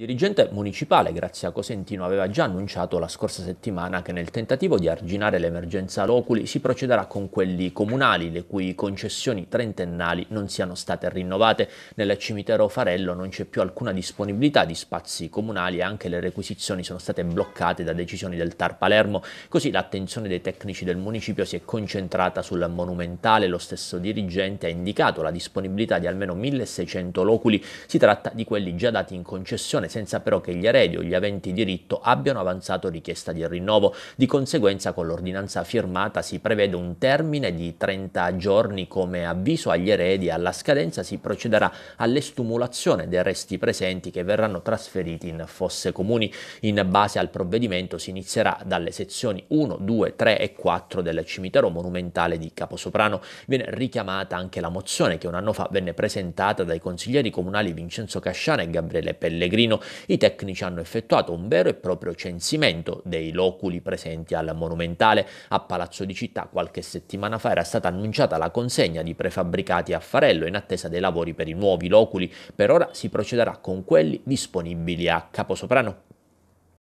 Il dirigente municipale Grazia Cosentino aveva già annunciato la scorsa settimana che nel tentativo di arginare l'emergenza loculi si procederà con quelli comunali, le cui concessioni trentennali non siano state rinnovate. Nel cimitero Farello non c'è più alcuna disponibilità di spazi comunali e anche le requisizioni sono state bloccate da decisioni del Tar Palermo. Così l'attenzione dei tecnici del municipio si è concentrata sul monumentale. Lo stesso dirigente ha indicato la disponibilità di almeno 1600 loculi. Si tratta di quelli già dati in concessione senza però che gli eredi o gli aventi diritto abbiano avanzato richiesta di rinnovo. Di conseguenza con l'ordinanza firmata si prevede un termine di 30 giorni come avviso agli eredi e alla scadenza si procederà all'estumulazione dei resti presenti che verranno trasferiti in fosse comuni. In base al provvedimento si inizierà dalle sezioni 1, 2, 3 e 4 del cimitero monumentale di Caposoprano. Viene richiamata anche la mozione che un anno fa venne presentata dai consiglieri comunali Vincenzo Casciana e Gabriele Pellegrino Torino, i tecnici hanno effettuato un vero e proprio censimento dei loculi presenti al Monumentale. A Palazzo di Città qualche settimana fa era stata annunciata la consegna di prefabbricati a Farello in attesa dei lavori per i nuovi loculi. Per ora si procederà con quelli disponibili a Caposoprano.